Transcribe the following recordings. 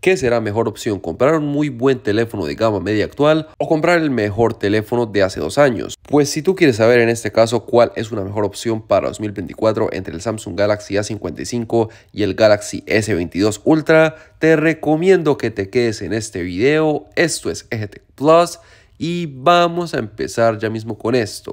¿Qué será mejor opción? ¿Comprar un muy buen teléfono de gama media actual o comprar el mejor teléfono de hace dos años? Pues si tú quieres saber en este caso cuál es una mejor opción para 2024 entre el Samsung Galaxy A55 y el Galaxy S22 Ultra, te recomiendo que te quedes en este video. Esto es EGT Plus y vamos a empezar ya mismo con esto.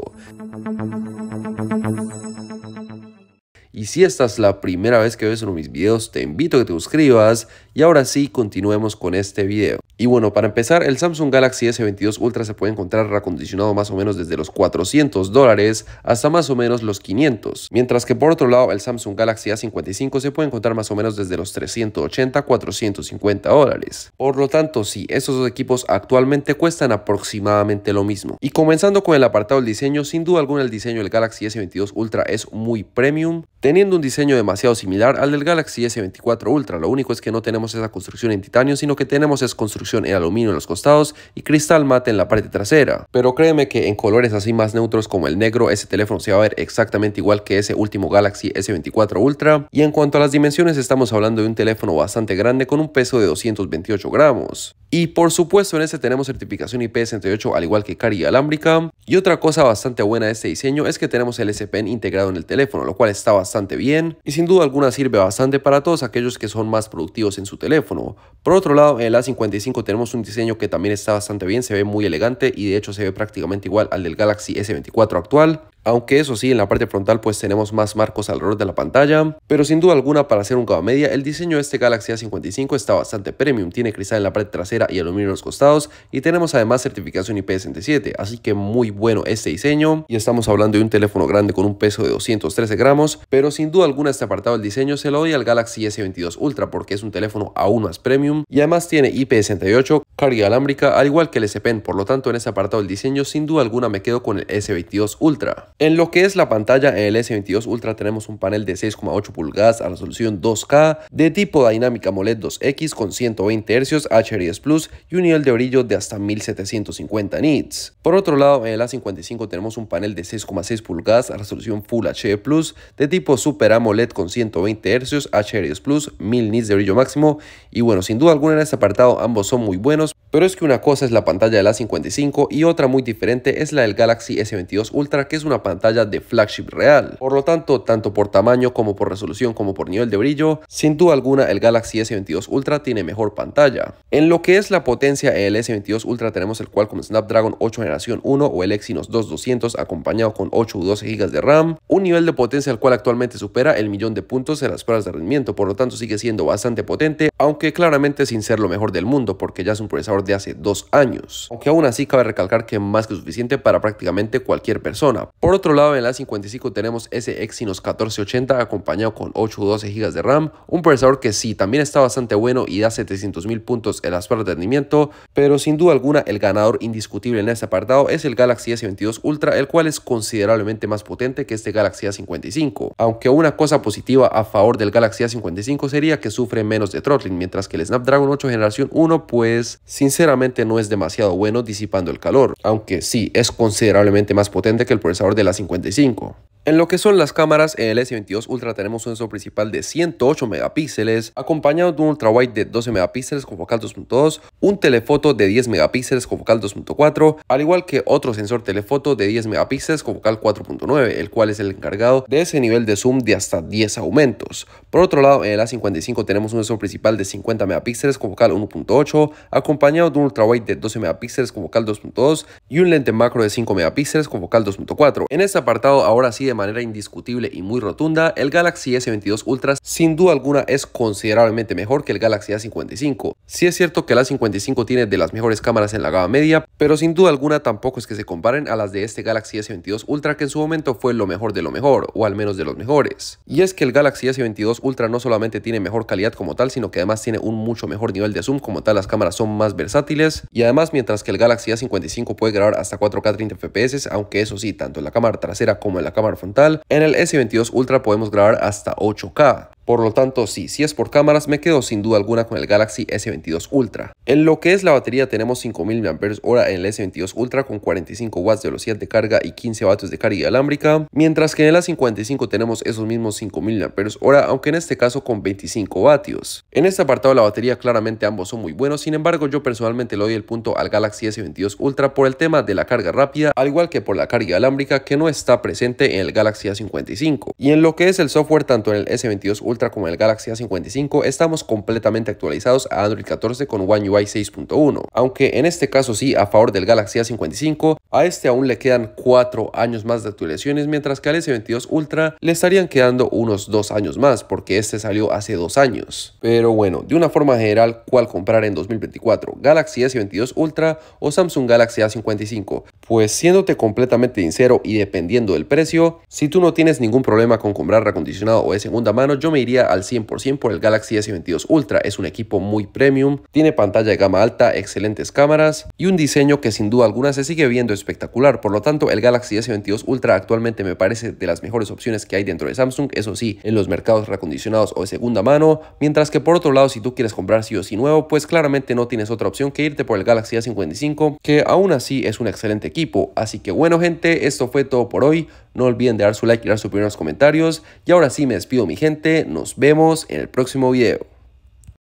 Y si esta es la primera vez que ves uno de mis videos, te invito a que te suscribas. Y ahora sí, continuemos con este video. Y bueno, para empezar, el Samsung Galaxy S22 Ultra se puede encontrar acondicionado más o menos desde los 400 dólares hasta más o menos los 500, mientras que por otro lado el Samsung Galaxy A55 se puede encontrar más o menos desde los 380 a 450 dólares. Por lo tanto, sí, estos dos equipos actualmente cuestan aproximadamente lo mismo. Y comenzando con el apartado del diseño, sin duda alguna el diseño del Galaxy S22 Ultra es muy premium, teniendo un diseño demasiado similar al del Galaxy S24 Ultra, lo único es que no tenemos esa construcción en titanio, sino que tenemos esa construcción en aluminio en los costados y cristal mate en la parte trasera. Pero créeme que en colores así más neutros como el negro, ese teléfono se va a ver exactamente igual que ese último Galaxy S24 Ultra. Y en cuanto a las dimensiones, estamos hablando de un teléfono bastante grande con un peso de 228 gramos. Y por supuesto en este tenemos certificación IP68 al igual que carga alámbrica. Y otra cosa bastante buena de este diseño es que tenemos el SPN integrado en el teléfono, lo cual está bastante bien y sin duda alguna sirve bastante para todos aquellos que son más productivos en su teléfono. Por otro lado, en el A55 tenemos un diseño que también está bastante bien, se ve muy elegante y de hecho se ve prácticamente igual al del Galaxy S24 actual aunque eso sí, en la parte frontal pues tenemos más marcos alrededor de la pantalla, pero sin duda alguna para hacer un cabo media, el diseño de este Galaxy A55 está bastante premium, tiene cristal en la parte trasera y aluminio en los costados, y tenemos además certificación IP67, así que muy bueno este diseño, y estamos hablando de un teléfono grande con un peso de 213 gramos, pero sin duda alguna este apartado del diseño se lo doy al Galaxy S22 Ultra porque es un teléfono aún más premium, y además tiene IP68, carga alámbrica, al igual que el S Pen, por lo tanto en este apartado del diseño sin duda alguna me quedo con el S22 Ultra. En lo que es la pantalla, en el S22 Ultra tenemos un panel de 6,8 pulgadas a resolución 2K de tipo dinámica AMOLED 2X con 120 Hz HRS Plus y un nivel de brillo de hasta 1750 nits. Por otro lado, en el A55 tenemos un panel de 6,6 pulgadas a resolución Full HD Plus de tipo Super AMOLED con 120 Hz HRS Plus, 1000 nits de brillo máximo y bueno, sin duda alguna en este apartado ambos son muy buenos, pero es que una cosa es la pantalla de la 55 y otra muy diferente es la del Galaxy S22 Ultra que es una pantalla de flagship real. Por lo tanto, tanto por tamaño como por resolución como por nivel de brillo, sin duda alguna el Galaxy S22 Ultra tiene mejor pantalla. En lo que es la potencia el S22 Ultra tenemos el cual Qualcomm Snapdragon 8 generación 1 o el Exynos 2200 acompañado con 8 u 12 GB de RAM, un nivel de potencia al cual actualmente supera el millón de puntos en las pruebas de rendimiento, por lo tanto sigue siendo bastante potente, aunque claramente sin ser lo mejor del mundo porque ya es un procesador de hace dos años, aunque aún así cabe recalcar que es más que suficiente para prácticamente cualquier persona. Por otro lado, en la 55 tenemos ese Exynos 1480 acompañado con 8 o 12 GB de RAM, un procesador que sí, también está bastante bueno y da 700.000 puntos en las pruebas de rendimiento, pero sin duda alguna el ganador indiscutible en este apartado es el Galaxy S22 Ultra, el cual es considerablemente más potente que este Galaxy A55, aunque una cosa positiva a favor del Galaxy A55 sería que sufre menos de throttling, mientras que el Snapdragon 8 generación 1 pues sin Sinceramente no es demasiado bueno disipando el calor, aunque sí es considerablemente más potente que el procesador de la 55. En lo que son las cámaras, en el S22 Ultra tenemos un sensor principal de 108 megapíxeles, acompañado de un ultrawide de 12 megapíxeles con focal 2.2, un telefoto de 10 megapíxeles con focal 2.4, al igual que otro sensor telefoto de 10 megapíxeles con focal 4.9, el cual es el encargado de ese nivel de zoom de hasta 10 aumentos. Por otro lado, en el A55 tenemos un sensor principal de 50 megapíxeles con focal 1.8, acompañado de un ultrawide de 12 megapíxeles con focal 2.2 y un lente macro de 5 megapíxeles con focal 2.4. En este apartado ahora sí de manera indiscutible y muy rotunda, el Galaxy S22 Ultra sin duda alguna es considerablemente mejor que el Galaxy A55. Si es cierto que el A55 tiene de las mejores cámaras en la gama media, pero sin duda alguna tampoco es que se comparen a las de este Galaxy S22 Ultra que en su momento fue lo mejor de lo mejor, o al menos de los mejores. Y es que el Galaxy S22 Ultra no solamente tiene mejor calidad como tal, sino que además tiene un mucho mejor nivel de zoom, como tal las cámaras son más versátiles, y además mientras que el Galaxy A55 puede grabar hasta 4K 30 fps, aunque eso sí, tanto en la cámara trasera como en la cámara frontal en el S22 Ultra podemos grabar hasta 8K. Por lo tanto, sí, si es por cámaras, me quedo sin duda alguna con el Galaxy S22 Ultra. En lo que es la batería, tenemos 5000 mAh en el S22 Ultra con 45 watts de velocidad de carga y 15 watts de carga alámbrica. mientras que en el a 55 tenemos esos mismos 5000 mAh, aunque en este caso con 25 w En este apartado la batería claramente ambos son muy buenos, sin embargo yo personalmente le doy el punto al Galaxy S22 Ultra por el tema de la carga rápida, al igual que por la carga alámbrica que no está presente en el Galaxy A55. Y en lo que es el software tanto en el S22 Ultra como el Galaxy A55, estamos completamente actualizados a Android 14 con One UI 6.1, aunque en este caso sí a favor del Galaxy A55 a este aún le quedan 4 años más de actualizaciones, mientras que al S22 Ultra le estarían quedando unos 2 años más, porque este salió hace 2 años. Pero bueno, de una forma general, ¿cuál comprar en 2024? ¿Galaxy S22 Ultra o Samsung Galaxy A55? Pues siéndote completamente sincero y dependiendo del precio, si tú no tienes ningún problema con comprar reacondicionado o de segunda mano, yo me iría al 100% por el Galaxy S22 Ultra. Es un equipo muy premium, tiene pantalla de gama alta, excelentes cámaras y un diseño que sin duda alguna se sigue viendo espectacular. Por lo tanto, el Galaxy S22 Ultra actualmente me parece de las mejores opciones que hay dentro de Samsung, eso sí, en los mercados reacondicionados o de segunda mano, mientras que por otro lado, si tú quieres comprar sí o sí nuevo, pues claramente no tienes otra opción que irte por el Galaxy A55, que aún así es un excelente equipo. Así que bueno gente, esto fue todo por hoy. No olviden de dar su like y dar sus primeros comentarios. Y ahora sí me despido mi gente, nos vemos en el próximo video.